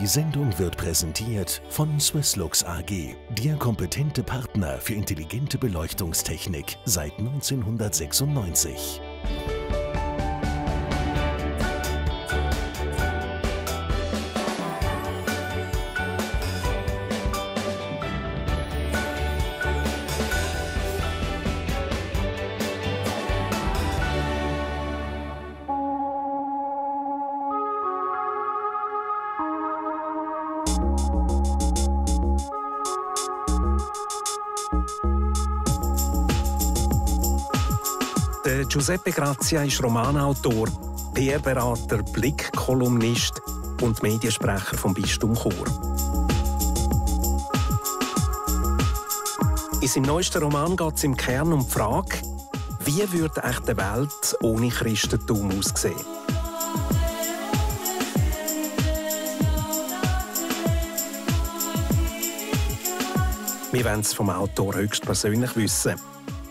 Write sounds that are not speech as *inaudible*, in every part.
Die Sendung wird präsentiert von Swisslux AG, der kompetente Partner für intelligente Beleuchtungstechnik seit 1996. Giuseppe Grazia ist Romanautor, PR-Berater, blick und Mediensprecher vom Bistum Chur. In seinem neuesten Roman geht es im Kern um die Frage, wie würde echt die Welt ohne Christentum aussehen? Wir wollen es vom Autor höchstpersönlich wissen.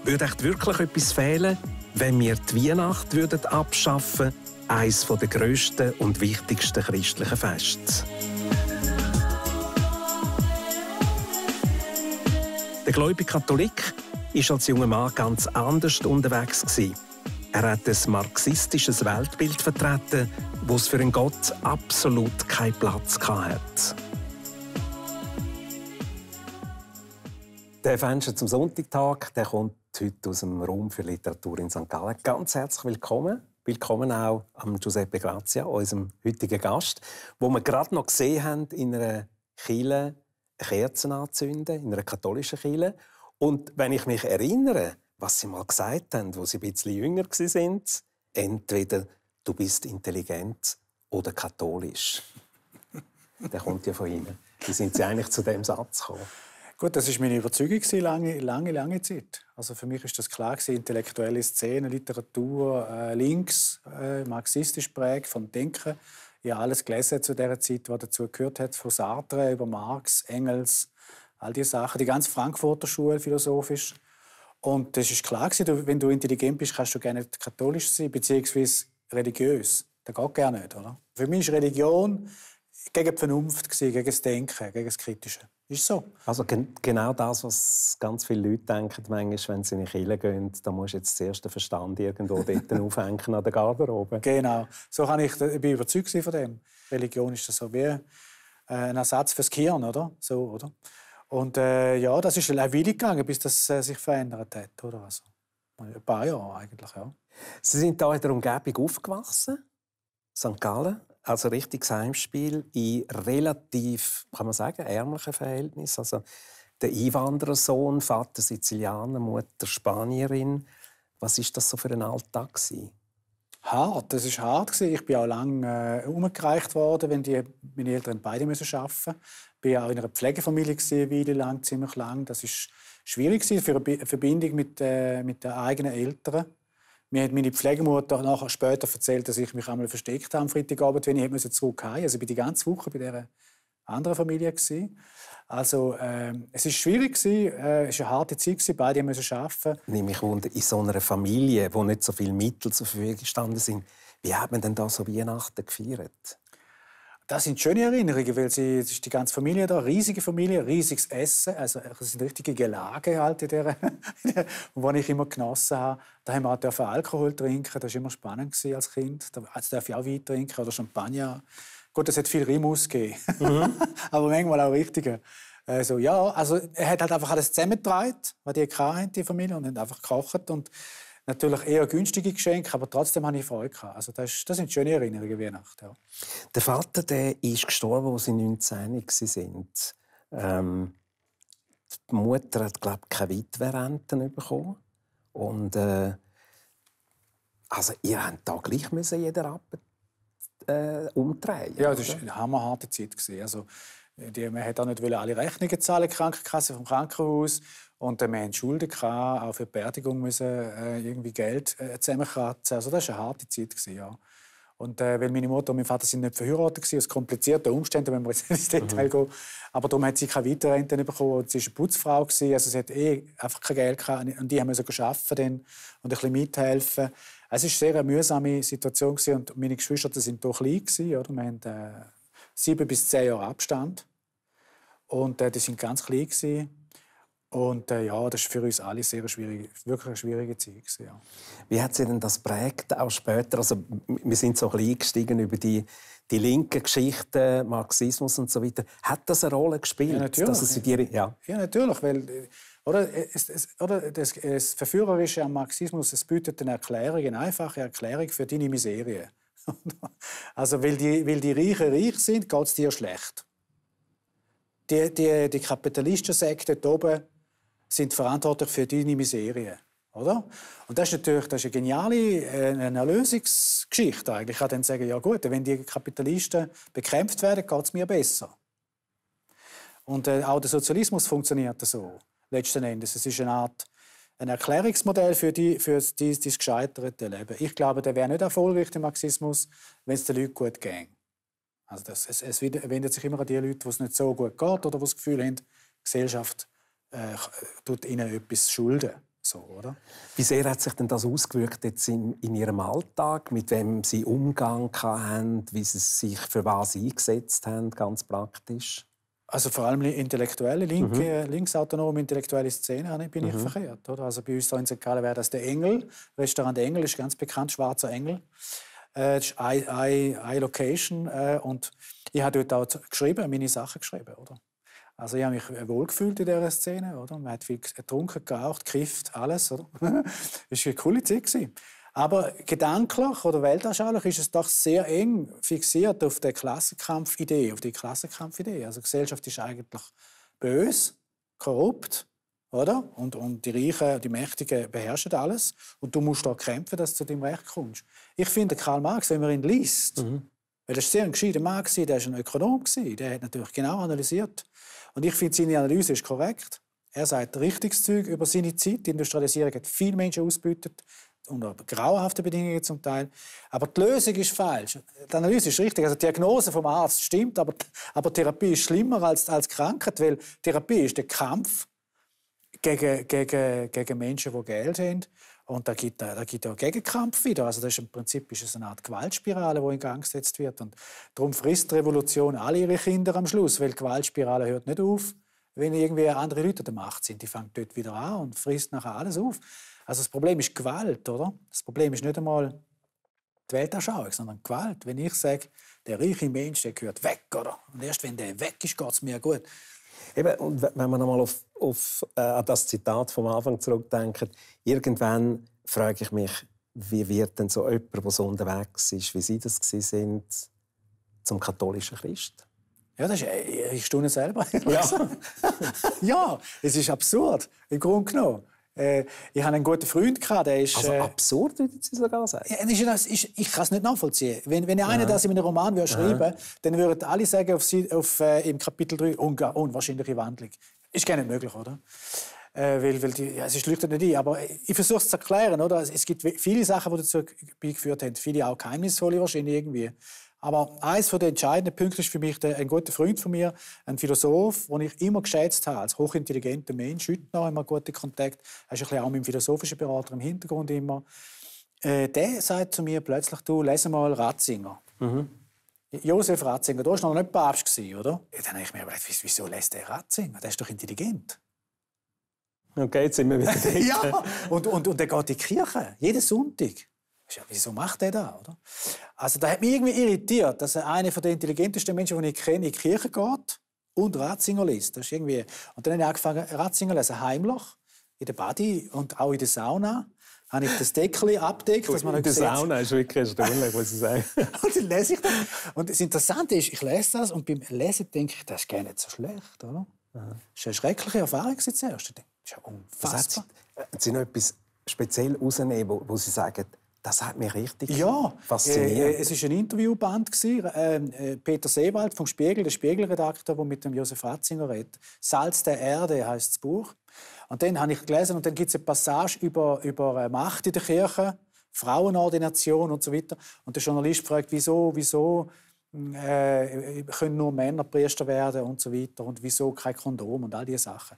Würde echt wirklich etwas fehlen, wenn wir die Weihnacht würden abschaffen würden, eines der grössten und wichtigsten christlichen Feste. Der gläubige Katholik war als junger Mann ganz anders unterwegs. Er hat ein marxistisches Weltbild vertreten, wo es für einen Gott absolut keinen Platz hatte. Der Fenster zum Sonntagtag der kommt heute aus dem Raum für Literatur in St. Gallen. Ganz herzlich willkommen. Willkommen auch am Giuseppe Grazia, unserem heutigen Gast, wo wir gerade noch gesehen haben in einer Kirche Kerzen anzünden, in einer katholischen Kirche. Und wenn ich mich erinnere, was sie mal gesagt haben, wo sie ein bisschen jünger waren, entweder du bist intelligent oder katholisch. *laughs* Der kommt ja von Ihnen. Wie sind Sie eigentlich zu dem Satz gekommen? Gut, das ist meine Überzeugung lange, lange, lange Zeit. Also für mich ist das klar gewesen, intellektuelle Szene, Literatur, äh, links, äh, marxistisch prägt vom Denken. Ich habe alles gelesen zu der Zeit, was dazu gehört hat, von Sartre über Marx, Engels, all diese Sachen, die ganze Frankfurter Schule philosophisch. Und das ist klar gewesen, wenn du intelligent bist, kannst du gerne katholisch sein beziehungsweise religiös. Das geht gerne nicht, oder? Für mich ist Religion gegen die Vernunft gewesen, gegen das Denken, gegen das Kritische. Ist so. Also genau das, was ganz viele Leute denken, manchmal, wenn sie in die Kirche gehen, da musst du jetzt zuerst den Verstand irgendwo *laughs* dort aufhängen an der Garderobe. Genau. So kann ich, ich bin überzeugt von dem. Religion ist das so wie äh, ein Ersatz fürs Gehirn, oder? So, oder? Und äh, ja, das ist eine Weile gegangen, bis das äh, sich verändert hat, oder? Also, ein paar Jahre eigentlich, ja. Sie sind da in der Umgebung aufgewachsen, St. Gallen also richtiges Heimspiel in relativ, kann man sagen, ärmlichen Verhältnissen. Also der Einwanderersohn, Vater Sizilianer, Mutter Spanierin. Was ist das so für ein Alltag gewesen? Hart, das ist hart gewesen. Ich bin auch lange äh, umgereicht worden, wenn die meine Eltern beide müssen schaffen. Bin auch in einer Pflegefamilie gewesen, lang, ziemlich lang. Das ist schwierig gewesen für eine Verbindung mit, äh, mit den eigenen Eltern mir hat meine Pflegemutter nachher später erzählt, dass ich mich einmal versteckt habe am Freitagabend, wenn ich zurück heim Also ich war die ganze Woche bei dieser anderen Familie. Gewesen. Also äh, es war schwierig, gewesen, äh, es war eine harte Zeit, gewesen, beide mussten arbeiten. Nämlich in so einer Familie, wo nicht so viele Mittel zur Verfügung gestanden sind, wie hat man denn da so Weihnachten gefeiert? Das sind schöne Erinnerungen, weil sie, es ist die ganze Familie da, riesige Familie, riesiges Essen, also es sind richtige Gelage halt in der, *laughs* wo ich immer genossen habe. Da haben wir auch Alkohol trinken, das war immer spannend als Kind. Da also darf ich auch Wein trinken oder Champagner. Gut, es hat viel Rimus gegeben, mhm. *laughs* aber manchmal auch richtiger. Also ja, also er hat halt einfach alles zusammengetragen, was die hatten, die Familie, und hat einfach gekocht und Natürlich eher günstige Geschenke, aber trotzdem hatte ich Freude. Gehabt. Also das, das sind schöne Erinnerungen wie Weihnachten. Ja. Der Vater der ist gestorben, als sie 19 waren. Ähm, die Mutter hat, glaube ich, keine Witwerrente bekommen. Und äh, also ihr habt da gleich müssen jeder ab äh, umdrehen. Ja, das war eine hammerharte Zeit. Also, die, man wollte auch nicht alle Rechnungen zahlen, die Krankenkasse vom Krankenhaus und der Mensch Schulden kann, auch für die Beerdigung müssen, äh, irgendwie Geld äh, zusammenkratzen. Also das war eine harte Zeit. Gewesen, ja. Und äh, weil meine Mutter und mein Vater sind nicht verheiratet waren, aus komplizierten Umständen, wenn wir jetzt ins mhm. Detail gehen. Aber darum hat sie keine Weiterrenten bekommen. Und sie war eine Putzfrau, gewesen, also sie hat eh einfach kein Geld gehabt. Und die haben müssen arbeiten und ein bisschen mithelfen. Also, es war eine sehr mühsame Situation gewesen. und meine Geschwister waren doch klein. Gewesen, oder? Wir hatten äh, sieben bis zehn Jahre Abstand. Und äh, die sind ganz klein. Gewesen. Und äh, ja, das war für uns alle sehr schwierig, wirklich eine schwierige Zeit. Ja. Wie hat sich denn das prägt, auch später? Also, wir sind so ein gestiegen über die, die linken Geschichten, Marxismus und so weiter. Hat das eine Rolle gespielt? Ja, natürlich. Dass es die, ja. ja, natürlich. Weil, äh, oder, äh, es, es, oder das, das Verführerische am Marxismus, es bietet eine Erklärung, eine einfache Erklärung für deine Miserie. *laughs* also, weil die, weil die Reichen reich sind, geht es dir schlecht. Die, die, die Kapitalisten sagen oben, sind verantwortlich für deine Miserie. Oder? Und das ist natürlich das ist eine geniale äh, eine Erlösungsgeschichte. Eigentlich. Ich kann dann sagen, ja gut, wenn die Kapitalisten bekämpft werden, geht es mir besser. Und äh, auch der Sozialismus funktioniert so, letzten Endes. Es ist eine Art ein Erklärungsmodell für, dein für die, das gescheiterte Leben. Ich glaube, der wäre nicht erfolgreich, der Marxismus, wenn es den Leuten gut ging. Also das, es, es wendet sich immer an die Leute, die es nicht so gut geht oder wo das Gefühl haben, die Gesellschaft äh, tut ihnen etwas schulden. So, oder? Wie sehr hat sich denn das ausgewirkt jetzt in, in Ihrem Alltag, mit wem Sie Umgang haben, wie Sie sich für was eingesetzt haben, ganz praktisch? Also vor allem intellektuelle, linke, mhm. linksautonome intellektuelle Szene bin ich mhm. verkehrt. Oder? Also bei uns hier in St. Gallen wäre das der Engel, Restaurant Engel ist ganz bekannt, Schwarzer Engel. Äh, das ist eine, eine, eine Location äh, und ich habe dort auch geschrieben, meine Sachen geschrieben. Oder? Also ich habe mich äh, wohlgefühlt in dieser Szene. Oder? Man hat viel getrunken, geraucht, gekifft, alles. Oder? das *laughs* war eine coole Zeit. Gewesen. Aber gedanklich oder weltanschaulich ist es doch sehr eng fixiert auf die Klassenkampfidee, auf die Klassenkampfidee. Also die Gesellschaft ist eigentlich böse, korrupt, oder? Und, und die Reichen, die Mächtigen beherrschen alles. Und du musst da kämpfen, dass du zu deinem Recht kommst. Ich finde, Karl Marx, wenn man ihn liest, mhm. Weil das war sehr ein gescheiter Mann, er war ein Ökonom, der hat natürlich genau analysiert. Und ich finde, seine Analyse ist korrekt. Er sagt richtiges Zeug über seine Zeit. Die Industrialisierung hat viele Menschen ausgebeutet, unter grauenhaften Bedingungen zum Teil. Aber die Lösung ist falsch. Die Analyse ist richtig. Also die Diagnose vom Arzt stimmt, aber, aber Therapie ist schlimmer als, als Krankheit, weil Therapie ist der Kampf gegen, gegen, gegen Menschen, die Geld haben und da gibt, äh, da gibt ja auch Gegenkampf wieder. Also das ist im Prinzip ist es eine Art Gewaltspirale, die in Gang gesetzt wird. Und darum frisst die Revolution alle ihre Kinder am Schluss, weil die Gewaltspirale hört nicht auf, wenn irgendwie andere Leute an der Macht sind. Die fangen dort wieder an und frisst nachher alles auf. Also das Problem ist Gewalt, oder? Das Problem ist nicht einmal die Weltanschauung, sondern Gewalt. Wenn ich sage, der reiche Mensch, der gehört weg, oder? Und erst wenn der weg ist, geht es mir gut. Eben, und wenn man nochmal auf, auf äh, das Zitat vom Anfang zurückdenkt, irgendwann frage ich mich, wie wird denn so jemand, der so unterwegs ist, wie Sie das sind, zum katholischen Christ? Ja, das ist, äh, ich staune selber. Ja. *laughs* ja, es ist absurd, im Grunde genommen. Äh, ich hatte einen guten Freund gehabt, der ist... Also äh, absurd, würde Sie sogar sagen. Ja, ist, ist, ich kann es nicht nachvollziehen. Wenn, wenn einer das in einem Roman würde schreiben würde, dann würden alle sagen auf, auf äh, im Kapitel 3, unwahrscheinliche Wandlung. Ist gar nicht möglich, oder? Äh, weil, weil die, ja, es leuchtet nicht ein, aber ich versuche es zu erklären. Oder? Es gibt viele Sachen, die dazu beigeführt haben, viele auch geheimnisvolle wahrscheinlich irgendwie. Aber eines der entscheidenden Punkte ist für mich ein guter Freund von mir, ein Philosoph, den ich immer geschätzt habe, als hochintelligenter Mensch. Heute noch immer guten Kontakt. Er ist auch mit dem philosophischen Berater im Hintergrund immer. Äh, der sagt zu mir plötzlich, du, lese mal Ratzinger. Mhm. Josef Ratzinger, da war noch nicht Papst, oder? Ja, dann habe ich mir gedacht: wieso lässt der Ratzinger? Der ist doch intelligent. Okay, jetzt sind wir wieder *laughs* Ja, und, und, und er geht in die Kirche, jeden Sonntag. Ja, wieso macht er das? Oder? Also, da hat mich irgendwie irritiert, dass einer der intelligentesten Menschen, die ich kenne, in die Kirche geht und Ratzinger liest. Das ist irgendwie... Und dann habe ich angefangen, Ratzinger zu lesen, heimlich, in der Body und auch in der Sauna habe ich das Deckel abdeckt, dass man In der Sauna ist wirklich erstaunlich, was ich sagen. *laughs* und dann lese ich das. Und das Interessante ist, ich lese das und beim Lesen denke ich, das ist gar nicht so schlecht. Oder? Das ist eine schreckliche Erfahrung zuerst. Das ist ja unfassbar. Sie, hat Sie noch etwas speziell herausnehmen, wo, wo Sie sagen, das hat mich richtig ja, fasziniert. Äh, äh es war ein Interviewband. Ähm, äh, Peter Seewald vom Spiegel, der Spiegelredakteur, der mit dem Josef Ratzinger redet. «Salz der Erde» heißt das Buch. Und dann habe ich gelesen, und dann gibt es eine Passage über, über äh, Macht in der Kirche, Frauenordination und so weiter. Und der Journalist fragt, wieso, wieso hm, äh, können nur Männer Priester werden und so weiter und wieso kein Kondom und all diese Sachen.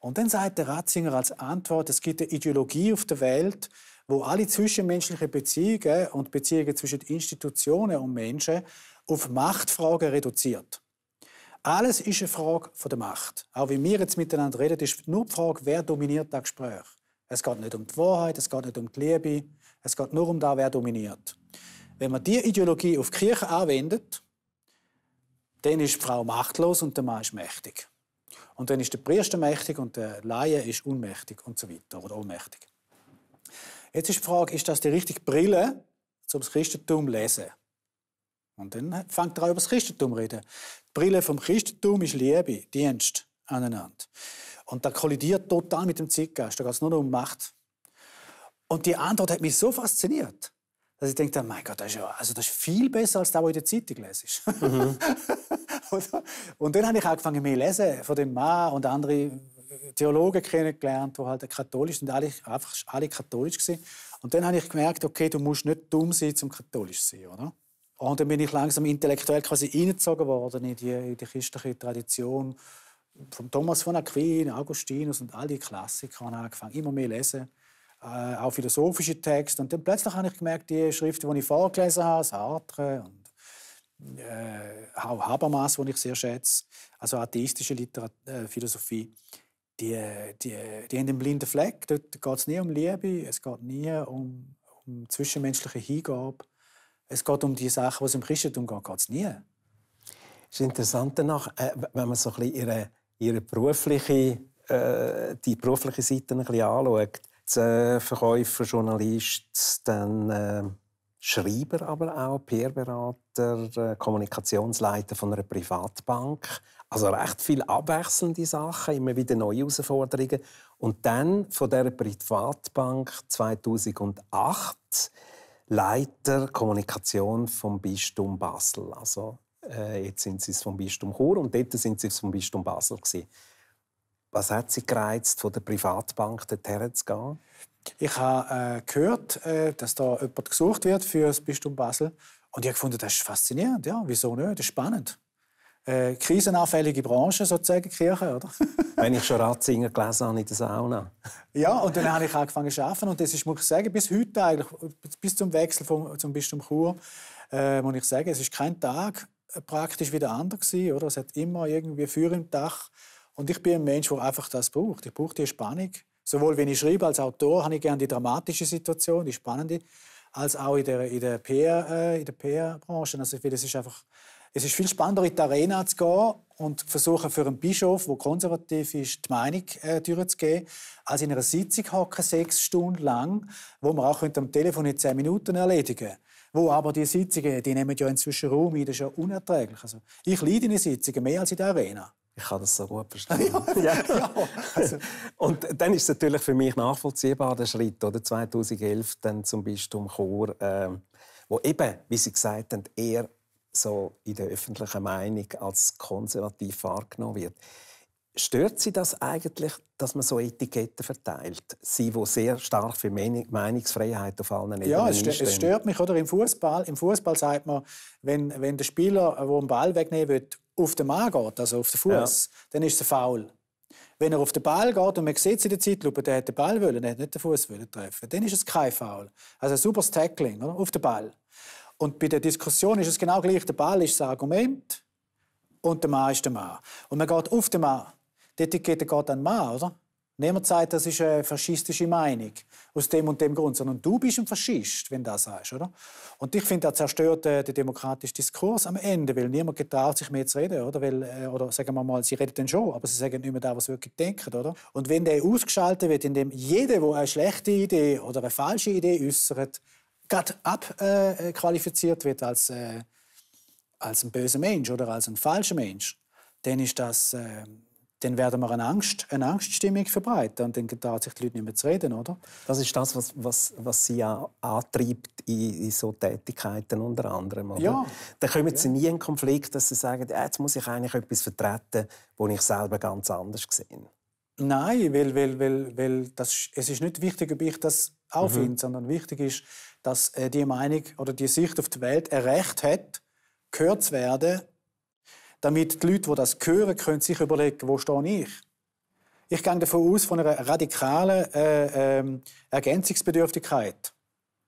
Und dann sagt der Ratzinger als Antwort, es gibt eine Ideologie auf der Welt, wo alle zwischenmenschlichen Beziehungen und Beziehungen zwischen Institutionen und Menschen auf Machtfragen reduziert. Alles ist eine Frage der Macht. Auch wie wir jetzt miteinander reden, ist nur die Frage, wer dominiert das Gespräch. Es geht nicht um die Wahrheit, es geht nicht um die Liebe, es geht nur um da, wer dominiert. Wenn man diese Ideologie auf die Kirche anwendet, dann ist die Frau machtlos und der Mann ist mächtig. Und dann ist der Priester mächtig und der Laie ist unmächtig und so weiter oder ohnmächtig. Jetzt ist die Frage, ist das die richtige Brille, um das Christentum zu lesen? Und dann fängt er auch über das Christentum zu reden. Die Brille vom Christentum ist Liebe, Dienst aneinander. Und da kollidiert total mit dem Zeitgeist. Da geht es nur noch um Macht. Und die Antwort hat mich so fasziniert, dass ich denke, oh mein Gott, das ist, ja, also das ist viel besser als das, was in der Zeitung lesest. Mhm. *laughs* und dann habe ich angefangen, mehr zu lesen von dem Mann und anderen Theologen kennengelernt, die halt katholisch sind, alle, einfach alle katholisch waren. Und dann habe ich gemerkt, okay, du musst nicht dumm sein, um katholisch zu sein, oder? Und dann bin ich langsam intellektuell quasi hineingezogen worden in die, in die christliche Tradition. Vom Thomas von Aquin, Augustinus und all die Klassiker habe angefangen, immer mehr lesen. Äh, auch philosophische Texte. Und dann plötzlich habe ich gemerkt, die Schriften, die ich vorgelesen habe, Sartre und äh, auch Habermas, den ich sehr schätze, also atheistische Literat äh, Philosophie, die, die, die haben einen blinden Fleck. Dort geht es nie um Liebe, es geht nie um, um zwischenmenschliche Hingabe. Es geht um die Sachen, es im Christentum geht, geht es nie. Es ist interessant danach, äh, wenn man so ein bisschen ihre, ihre berufliche, äh, die berufliche Seite ein bisschen anschaut. Äh, Verkäufer, Journalist, dann äh, Schreiber aber auch, Peerberater, äh, Kommunikationsleiter von einer Privatbank. Also recht viel abwechselnde Sachen, immer wieder neue Herausforderungen. Und dann von der Privatbank 2008 Leiter Kommunikation vom Bistum Basel. Also äh, jetzt sind sie es vom Bistum Chur und dort sind sie vom Bistum Basel gewesen. Was hat sie gereizt, von der Privatbank dorthin zu gehen? Ich habe äh, gehört, äh, dass da jemand gesucht wird für das Bistum Basel. Und ich habe gefunden, das ist faszinierend. Ja, wieso nicht? Das ist spannend äh, krisenanfällige Branche, sozusagen, Kirche, oder? *laughs* Wenn ich schon Ratzinger gelesen habe in der Sauna. Ja, und dann habe ich angefangen zu arbeiten und das ist, muss ich sagen, bis heute eigentlich, bis zum Wechsel vom, zum Bistum Chur, äh, muss ich sagen, es ist kein Tag praktisch wie der andere gewesen, oder? Es hat immer irgendwie Feuer im Dach und ich bin ein Mensch, der einfach das braucht. Ich brauche die Spannung. Sowohl wenn ich schreibe als Autor, habe ich gerne die dramatische Situation, die spannende, als auch in der, in der PR-Branche. Äh, PR also ich finde, das ist einfach es ist viel spannender, in die Arena zu gehen und versuchen, für einen Bischof, der konservativ ist, die Meinung äh, durchzugeben, als in einer Sitzung hocken, sechs Stunden lang, wo man auch am Telefon in zehn Minuten erledigen könnte. Wo aber die Sitzungen, die nehmen ja inzwischen Raum ein, das ist ja unerträglich. Also, ich leide in den Sitzungen mehr als in der Arena. Ich kann das so gut verstehen. *laughs* ja, ja. Also, und dann ist es natürlich für mich nachvollziehbar, der Schritt, oder? 2011 dann zum Bistum Chur, äh, wo eben, wie Sie gesagt haben, eher so in der öffentlichen Meinung als konservativ wahrgenommen wird. Stört Sie das eigentlich, dass man so Etiketten verteilt? Sie, wo sehr stark für Meinungsfreiheit auf allen Ebenen Ja, es, stö es stört mich oder im Fußball. Im sagt man, wenn, wenn der Spieler, äh, der einen Ball wegnehmen will, auf den Mann geht, also auf den Fuß, ja. dann ist es faul. Wenn er auf den Ball geht und man sieht in der Zeitlupe, der hat den Ball wollen, er hat nicht den Fuß wollen treffen, dann ist es kein Foul. Also ein super Tackling oder? auf den Ball. Und bei der Diskussion ist es genau gleich. Der Ball ist das Argument und der Mann ist der Mann. Und man geht auf den Mann. Die Etikette geht an den Mann, oder? Niemand sagt, das ist eine faschistische Meinung aus dem und dem Grund, sondern du bist ein Faschist, wenn du das sagst, oder? Und ich finde, das zerstört äh, den demokratischen Diskurs am Ende, weil niemand getraut sich mehr zu reden, oder? Weil, äh, oder sagen wir mal, sie reden dann schon, aber sie sagen nicht mehr das, was sie wirklich denken, oder? Und wenn der ausgeschaltet wird, indem jeder, der eine schlechte Idee oder eine falsche Idee äußert, gerade abqualifiziert äh, äh, wird als, äh, als ein böser Mensch oder als ein falscher Mensch, dann ist das dann werden wir eine, Angst, eine Angststimmung verbreiten und dann trauen sich die Leute nicht mehr zu reden, oder? Das ist das, was, was, was sie ja antreibt in, in so Tätigkeiten unter anderem. Oder? Ja. Da kommen sie nie in einen Konflikt, dass sie sagen, äh, jetzt muss ich eigentlich etwas vertreten, wo ich selber ganz anders sehe. Nein, weil, weil, weil, weil das, es ist nicht wichtig, ob ich das auch mhm. finde, sondern wichtig ist, dass äh, die Meinung oder die Sicht auf die Welt ein Recht hat, gehört zu werden, damit die Leute, die das hören, können sich überlegen, wo stehe ich. Ich gehe davon aus, von einer radikalen äh, ähm, Ergänzungsbedürftigkeit.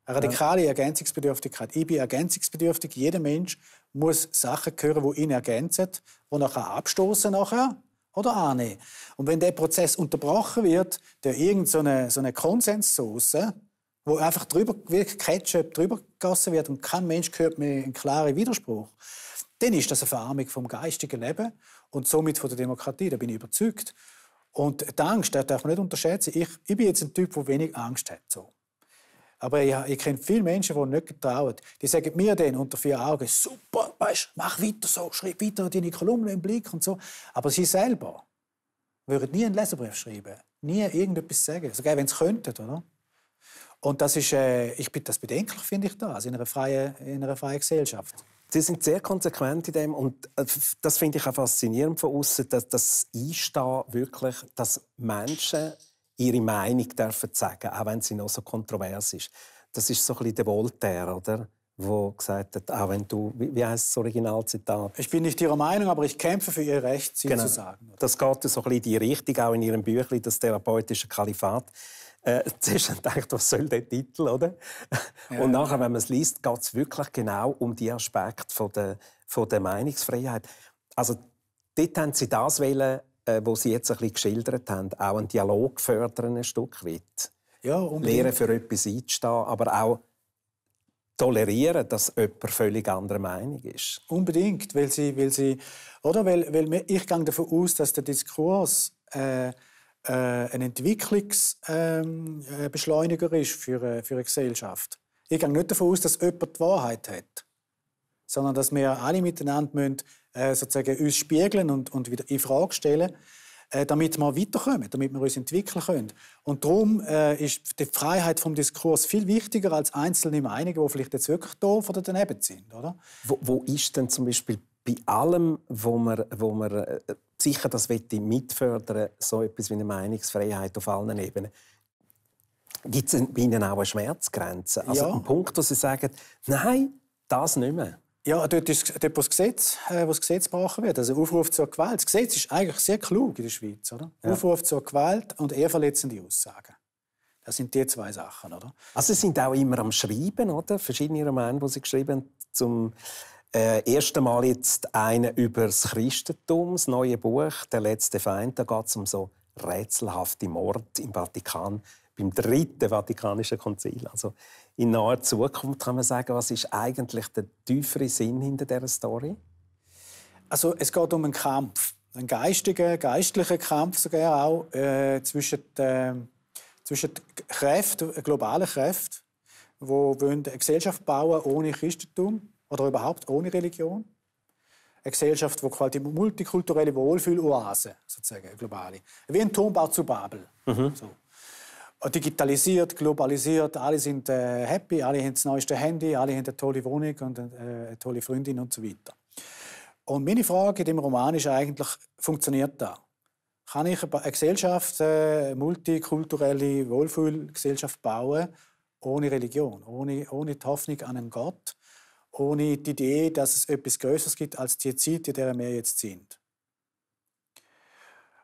Eine radikale Ergänzungsbedürftigkeit. Ich bin ergänzungsbedürftig. Jeder Mensch muss Sachen hören, die ihn ergänzen, die nachher abstoßen nachher oder annehmen. Und wenn der Prozess unterbrochen wird durch irgendeine so so eine Konsenssoße, wo einfach drüber, wirklich Ketchup drüber gegossen wird und kein Mensch hört mehr einen klaren Widerspruch, dann ist das eine Verarmung vom geistigen Leben und somit von der Demokratie. Da bin ich überzeugt. Und die Angst, das darf man nicht unterschätzen. Ich, ich bin jetzt ein Typ, der wenig Angst hat. So. Aber ich, ich kenne viele Menschen, die nicht getrauen. Die sagen mir dann unter vier Augen, super, weißt, mach weiter so, schreib weiter deine Kolumne im Blick und so. Aber sie selber würden nie einen Leserbrief schreiben, nie irgendetwas sagen. Sogar wenn sie könnten, oder? Und das ist, äh, ich bin das bedenklich, finde ich das, in einer freien, in einer freien Gesellschaft. Sie sind sehr konsequent in dem und äh, das finde ich auch faszinierend von außen, dass das Einstehen wirklich, dass Menschen ihre Meinung dürfen sagen, auch wenn sie noch so kontrovers ist. Das ist so ein bisschen der Voltaire, oder? wo gesagt hat, ah, wenn du, wie heißt das Originalzitat? Ich bin nicht Ihrer Meinung, aber ich kämpfe für Ihr Recht, Sie genau. zu sagen. Oder? Das geht so ein bisschen in die Richtung, auch in Ihrem Büchlein, das therapeutische Kalifat. Äh, zuerst *laughs* denkt, halt was soll der Titel, oder? Ja. Und nachher, wenn man es liest, geht es wirklich genau um die Aspekte von der, von der Meinungsfreiheit. Also dort haben Sie das wollen, äh, was Sie jetzt ein bisschen geschildert haben, auch einen Dialog fördern ein Stück weit. Ja, Lehren für etwas einzustehen, aber auch tolerieren, dass jemand völlig anderer Meinung ist. Unbedingt, weil sie, weil sie oder? Weil, weil ich gehe davon aus, dass der Diskurs äh, äh ein Entwicklungsbeschleuniger ähm, äh, ist für eine, äh, für eine Gesellschaft. Ich gehe nicht davon aus, dass jemand die Wahrheit hat, sondern dass wir alle miteinander müssen, äh, sozusagen uns spiegeln und, und wieder in Frage stellen müssen äh, damit wir weiterkommen, damit wir uns entwickeln können. Und darum äh, ist die Freiheit vom Diskurs viel wichtiger als einzelne Meinungen, die vielleicht jetzt wirklich doof oder daneben sind. Oder? Wo, wo ist denn zum Beispiel bei allem, wo man, wo man äh, sicher das mitfördern so etwas wie eine Meinungsfreiheit auf allen Ebenen, gibt es bei Ihnen auch eine Schmerzgrenze? Also ja. einen Punkt, wo Sie sagen, nein, das nicht mehr. Ja, dort ist dort, das Gesetz, äh, das Gesetz gebrochen wird. Also Aufruf zur Gewalt. Das Gesetz ist eigentlich sehr klug in der Schweiz, oder? Ja. Aufruf zur Gewalt und eher verletzende Aussagen. Das sind die zwei Sachen, oder? Also sie sind auch immer am Schreiben, oder? Verschiedene Romane, die sie geschrieben haben, zum äh, ersten Mal jetzt einen über das Christentum, das neue Buch «Der letzte Feind». Da geht es um so rätselhafte Mord im Vatikan beim dritten Vatikanischen Konzil, also in naher Zukunft, kann man sagen, was ist eigentlich der tiefere Sinn hinter dieser Story? Also es geht um einen Kampf, einen geistigen, geistlichen Kampf sogar auch äh, zwischen den, ähm, zwischen Kräften, globalen Kräften, die eine Gesellschaft bauen ohne Christentum oder überhaupt ohne Religion. Eine Gesellschaft, die quasi multikulturelle Wohlfühloase, sozusagen, globale. Wie ein Turmbau zu Babel. Mhm. So digitalisiert, globalisiert, alle sind äh, happy, alle haben das neueste Handy, alle haben eine tolle Wohnung und eine, äh, eine tolle Freundin und so weiter. Und meine Frage in dem Roman ist eigentlich, funktioniert das? Kann ich eine Gesellschaft, äh, eine multikulturelle Wohlfühlgesellschaft bauen, ohne Religion, ohne, ohne die Hoffnung an einen Gott, ohne die Idee, dass es etwas Größeres gibt als die Zeit, in der wir jetzt sind?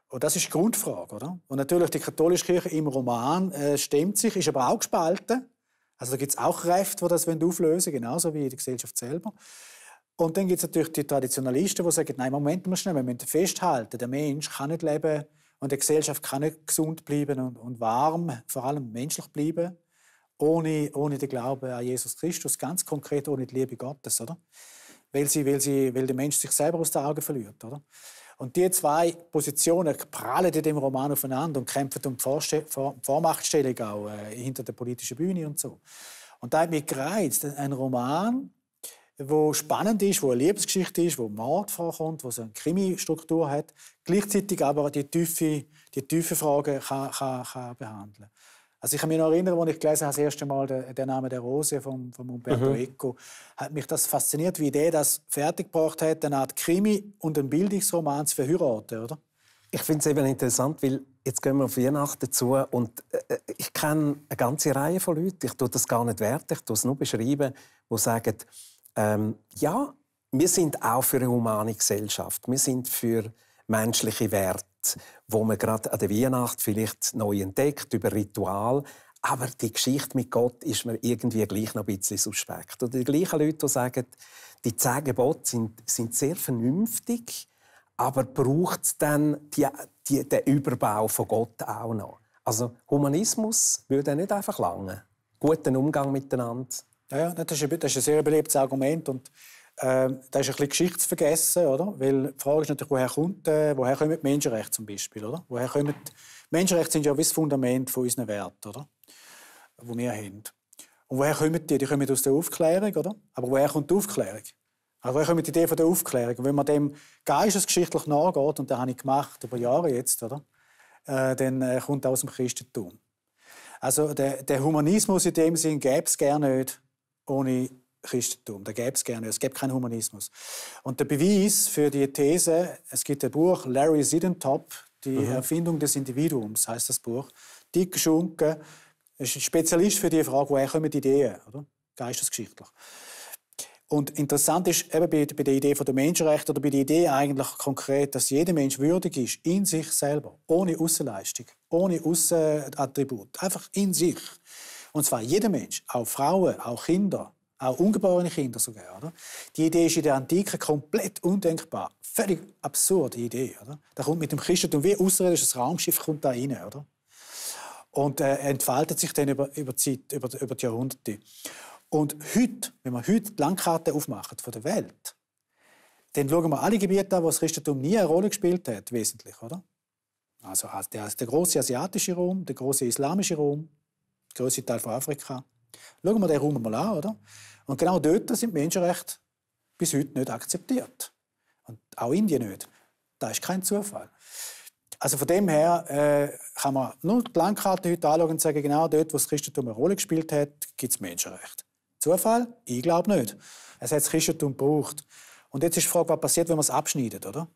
Und das ist die Grundfrage, oder? Und natürlich, die katholische Kirche im Roman äh, stimmt sich, ist aber auch gespalten. Also da gibt es auch Kräfte, die das auflösen wollen, genauso wie die Gesellschaft selber. Und dann gibt es natürlich die Traditionalisten, die sagen, nein, Moment mal schnell, wir müssen festhalten, der Mensch kann nicht leben und die Gesellschaft kann nicht gesund bleiben und, und warm, vor allem menschlich bleiben, ohne, ohne den Glauben an Jesus Christus, ganz konkret ohne die Liebe Gottes, oder? Weil, sie, weil, sie, weil der Mensch sich selber aus den Augen verliert, oder? Und die zwei Positionen prallen in dem Roman aufeinander und kämpfen um die Vormachtstellung auch äh, hinter der politischen Bühne und so. Und da hat mich gereizt, ein Roman, wo spannend ist, wo eine Liebesgeschichte ist, wo Mord vorkommt, wo so eine Krimi-Struktur hat, gleichzeitig aber die tiefe, die tiefe Fragen kann, kann, kann behandeln kann. Also ich kann mich noch erinnern, als ich gelesen habe, das erste Mal den, den Namen der Rose von, von Umberto mhm. Eco, hat mich das fasziniert, wie der das fertiggebracht hat, eine Art Krimi und ein Bildungsroman zu verheiraten, oder? Ich finde es eben interessant, weil jetzt gehen wir auf Weihnachten zu und äh, äh, ich kenne eine ganze Reihe von Leuten, ich tue das gar nicht wert, ich tue es nur beschreiben, die sagen, ähm, ja, wir sind auch für eine humane Gesellschaft, wir sind für menschliche Werte Geschichte, wo man gerade an der Weihnacht vielleicht neu entdeckt über Ritual. Aber die Geschichte mit Gott ist mir irgendwie gleich noch ein bisschen suspekt. Oder die gleichen Leute, die sagen, die zehn Gebote sind, sind sehr vernünftig, aber braucht es dann die, die, den Überbau von Gott auch noch? Also Humanismus würde nicht einfach lange. Guten Umgang miteinander. Ja, ja das, ist ein, das ist ein sehr beliebtes Argument und äh, da ist ein bisschen Geschichtsvergessen, oder? Weil die Frage ist natürlich, woher, kommt, äh, woher kommen die Menschenrechte zum Beispiel, oder? Woher kommen die Menschenrechte sind ja das Fundament von unseren Werten, oder? Wo wir haben. Und woher kommen die? Die kommen aus der Aufklärung, oder? Aber woher kommt die Aufklärung? Also woher kommt die Idee von der Aufklärung? Und wenn man dem geistesgeschichtlich nachgeht, und das habe ich gemacht über Jahre jetzt, oder? Äh, dann äh, kommt aus dem Christentum. Also der, der Humanismus in dem Sinn gäbe es gerne nicht ohne Christentum. Da gäbe es gerne, es gäbe keinen Humanismus. Und der Beweis für die These, es gibt ein Buch, Larry Sidentop, die mhm. Erfindung des Individuums, heißt das Buch. Dick geschunken, ist ein Spezialist für die Frage, woher kommen die Ideen, oder? Geistesgeschichtlich. Und interessant ist eben bei, bei der Idee der Menschenrechte oder bei der Idee eigentlich konkret, dass jeder Mensch würdig ist, in sich selber, ohne Außenleistung, ohne Außenattribut, einfach in sich. Und zwar jeder Mensch, auch Frauen, auch Kinder, auch ungeborene Kinder sogar. Oder? Die Idee ist in der Antike komplett undenkbar. Völlig absurde Idee. Oder? Da kommt mit dem Christentum wie außerirdisches Raumschiff kommt da rein. Oder? Und äh, entfaltet sich dann über, über, die Zeit, über, über die Jahrhunderte. Und heute, wenn man heute die Landkarte aufmacht von der Welt, dann schauen wir alle Gebiete an, wo das Christentum nie eine Rolle gespielt hat, wesentlich. Oder? Also der, der große asiatische Raum, der große islamische Raum, der große Teil von Afrika, Schauen wir den Raum mal an, oder? Und genau dort sind Menschenrechte bis heute nicht akzeptiert. Und auch Indien nicht. Das ist kein Zufall. Also von dem her äh, kann man nur die Landkarte heute anschauen und sagen, genau dort, wo das Christentum eine Rolle gespielt hat, gibt es Menschenrechte. Zufall? Ich glaube nicht. Es hat das Christentum gebraucht. Und jetzt ist die Frage, was passiert, wenn man es abschneidet, oder?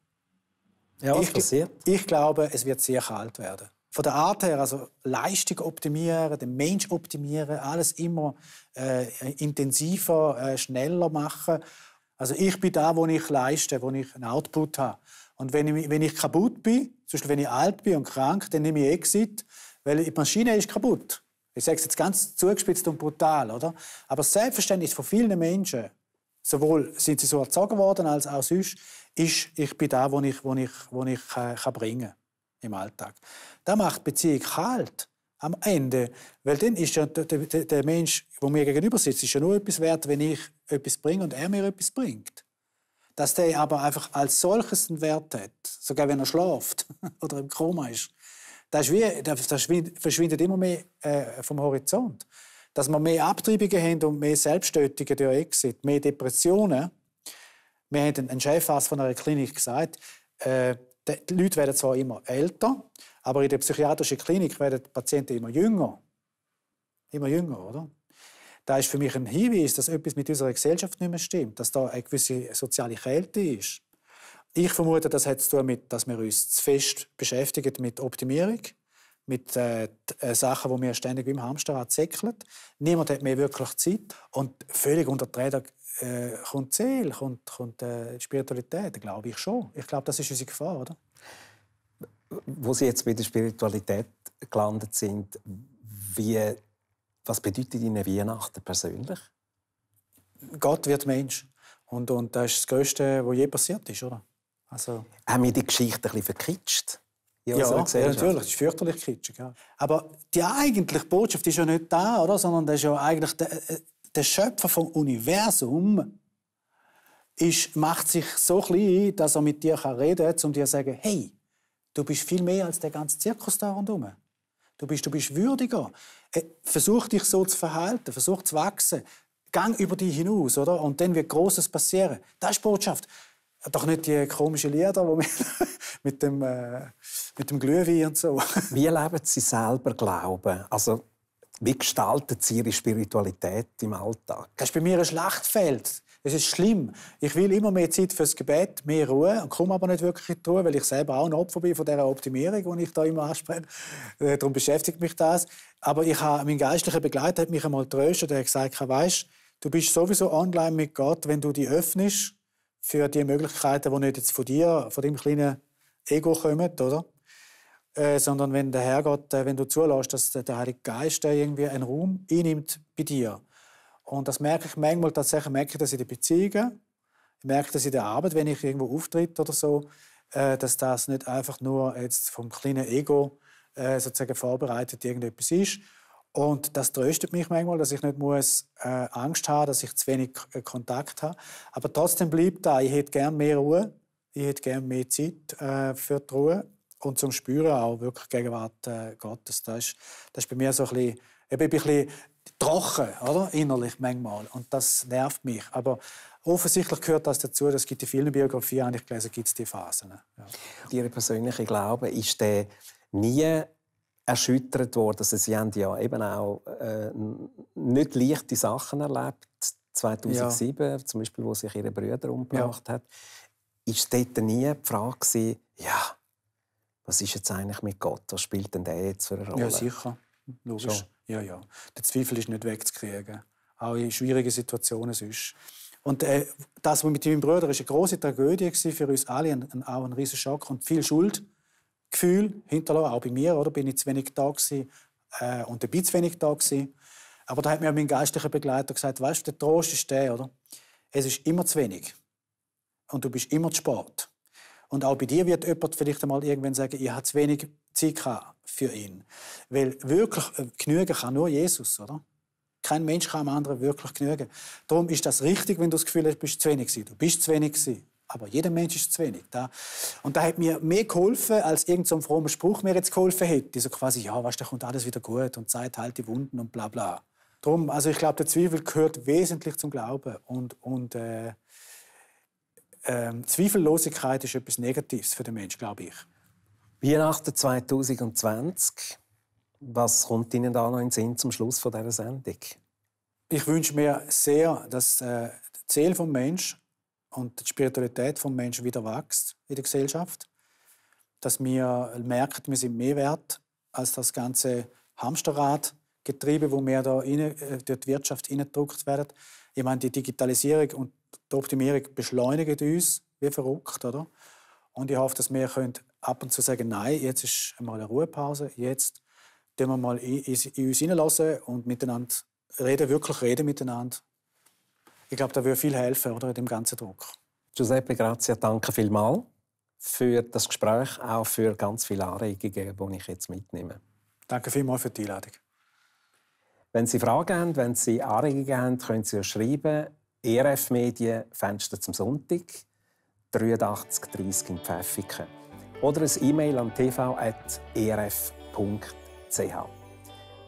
Ja, was ich, passiert? Ich glaube, es wird sehr kalt werden von der Art her, also Leistung optimieren, den Mensch optimieren, alles immer äh, intensiver, äh, schneller machen. Also ich bin da, wo ich leiste, wo ich einen Output habe. Und wenn ich, wenn ich kaputt bin, zum Beispiel wenn ich alt bin und krank, dann nehme ich Exit, weil die Maschine ist kaputt. Ich sage es jetzt ganz zugespitzt und brutal, oder? Aber das Selbstverständnis von vielen Menschen, sowohl sind sie so erzogen worden als auch sonst, ist, ich bin da, wo ich, wo ich, wo ich äh, kann bringen kann im Alltag. Da macht Beziehung halt am Ende, weil dann ist ja der, der, der Mensch, wo mir gegenüber sitzt, ist ja nur etwas wert, wenn ich etwas bringe und er mir etwas bringt. Dass der aber einfach als solches einen Wert hat, sogar wenn er schläft *laughs* oder im Koma ist, das, ist wie, das verschwindet immer mehr äh, vom Horizont. Dass wir mehr Abtreibungen haben und mehr Selbsttötungen durch Exit, mehr Depressionen. Wir haben einen Chefarzt von einer Klinik gesagt, äh, die Leute werden zwar immer älter, aber in der psychiatrischen Klinik werden die Patienten immer jünger. Immer jünger, oder? Da ist für mich ein Hinweis, dass etwas mit unserer Gesellschaft nicht mehr stimmt, dass da eine gewisse soziale Kälte ist. Ich vermute, das hat zu tun damit, dass wir uns zu fest beschäftigen mit Optimierung, mit äh, äh Sachen, die wir ständig im Hamsterrad säckeln. Niemand hat mehr wirklich Zeit und völlig unter die Räder äh, kommt die Seele, kommt, kommt äh, die Spiritualität? Glaube ich schon. Ich glaube, das ist unsere Gefahr, oder? Wo Sie jetzt bei der Spiritualität gelandet sind, wie, was bedeutet Ihnen Weihnachten persönlich? Gott wird Mensch. Und, und das ist das Größte, was je passiert ist, oder? Also, Haben wir die Geschichte ein bisschen verkitscht? Ja, ja natürlich, das ist fürchterlich kitschig. Ja. Aber die eigentliche Botschaft ist ja nicht da, oder? sondern das ist ja eigentlich... Der, äh, der Schöpfer vom Universum ist, macht sich so klein, dass er mit dir kann reden kann, um dir zu sagen, hey, du bist viel mehr als der ganze Zirkus da rundherum. Du bist, du bist würdiger. Äh, versuch dich so zu verhalten, versuch zu wachsen. Gang über dich hinaus, oder? Und dann wird Großes passieren. Das ist die Botschaft. Doch nicht die komischen Lieder, die *laughs* mit, dem, äh, mit dem Glühwein und so. Wie leben Sie selber Glauben? Also wie gestaltet Sie Ihre Spiritualität im Alltag? Das ist bei mir ein Schlachtfeld. Es ist schlimm. Ich will immer mehr Zeit fürs Gebet, mehr Ruhe und komme aber nicht wirklich in die Ruhe, weil ich selber auch ein Opfer bin von dieser Optimierung, die ich da immer anspreche. Äh, darum beschäftigt mich das. Aber ich habe, mein geistlicher Begleiter hat mich einmal tröstet und hat gesagt, weißt, du bist sowieso online mit Gott, wenn du dich öffnest für die Möglichkeiten, die nicht jetzt von dir, von deinem kleinen Ego kommen, oder? Äh, sondern wenn der Herrgott, äh, wenn du zulässt, dass der Heilige Geist äh, irgendwie einen Raum einnimmt bei dir. Und das merke ich manchmal tatsächlich, merke ich das in den Beziehungen, ich merke das in der Arbeit, wenn ich irgendwo auftritt oder so, dass das nicht einfach nur jetzt vom kleinen Ego sozusagen vorbereitet irgendetwas ist. Und das tröstet mich manchmal, dass ich nicht muss, äh, Angst habe, dass ich zu wenig äh, Kontakt habe. Aber trotzdem bleibt da, ich hätte gerne mehr Ruhe, ich hätte gerne mehr Zeit äh, für die Ruhe und zum Spüren auch wirklich Gegenwart äh, Gottes. Das ist, das ist bei mir so ein bisschen, ich bin ein bisschen trocken, oder? Innerlich manchmal. Und das nervt mich. Aber offensichtlich gehört das dazu, dass gibt in vielen Biografien, habe ich gelesen, gibt es diese Phasen. Ja. Ihre persönliche Glaube ist der nie erschüttert worden. Also, Sie haben ja eben auch äh, nicht leichte Sachen erlebt. 2007, ja. zum Beispiel, wo sich Ihre Brüder umgebracht ja. hat. Ist dort nie die Frage gewesen, ja, was ist jetzt eigentlich mit Gott? Was spielt denn der jetzt für eine Rolle? Ja, sicher. Logisch. Schon. Ja, ja. Der Zweifel ist nicht wegzukriegen. Auch in schwierigen Situationen sonst. Und äh, das mit meinem Bruder ist eine große Tragödie für uns alle, ein, auch ein riesiger Schock und viel Schuldgefühl hinterlassen, auch bei mir, oder? Bin ich zu wenig da gewesen, äh, und ein bisschen zu wenig da gewesen. Aber da hat mir mein geistlicher Begleiter gesagt, weißt du, der Trost ist der, oder? Es ist immer zu wenig und du bist immer zu spät. Und auch bei dir wird jemand vielleicht einmal irgendwann sagen, ich habe zu wenig Zeit für ihn. Weil wirklich äh, genügen kann nur Jesus, oder? Kein Mensch kann einem anderen wirklich genügen. Darum ist das richtig, wenn du das Gefühl hast, du bist zu wenig gewesen. Du bist zu wenig gewesen. Aber jeder Mensch ist zu wenig. Da. Und da hat mir mehr geholfen, als irgendein so frommer Spruch mir jetzt geholfen hätte. So quasi, ja, weißt, da kommt alles wieder gut und Zeit heilt die Wunden und bla bla. Drum, also ich glaube, der Zweifel gehört wesentlich zum Glauben. Und, und äh, ähm, Zweifellosigkeit ist etwas Negatives für den Menschen, glaube ich. Weihnachten 2020. Was kommt Ihnen da noch in den Sinn zum Schluss von dieser Sendung? Ich wünsche mir sehr, dass äh, die Seele des Menschen und die Spiritualität des Menschen wieder wächst in der Gesellschaft. Dass wir merken, wir sind mehr wert als das ganze Hamsterrad, Getriebe, wo mehr da rein, äh, durch die Wirtschaft reingedrückt werden. Ich meine, die Digitalisierung und die Optimierung beschleunigt uns wie verrückt, oder? Und ich hoffe, dass wir ab und zu sagen, nein, jetzt ist mal eine Ruhepause, jetzt tun wir mal in, in uns hineinlassen und miteinander reden, wirklich reden miteinander. Ich glaube, da würde viel helfen, oder, in dem ganzen Druck. Giuseppe Grazia, danke vielmals für das Gespräch, auch für ganz viele Anregungen, die ich jetzt mitnehme. Danke vielmals für die Einladung. Wenn Sie Fragen haben, wenn Sie Anregungen haben, können Sie uns schreiben ERF Medien Fenster zum Sonntag 83 30 in Pfäffiken oder ein E-Mail an tv.erf.ch.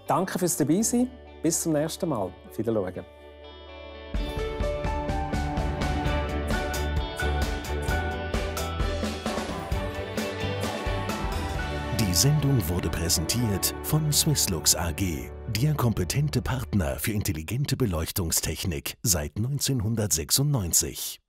Danke fürs Dabeisein. Bis zum nächsten Mal. Wiederschauen. Die Sendung wurde präsentiert von Swisslux AG, der kompetente Partner für intelligente Beleuchtungstechnik seit 1996.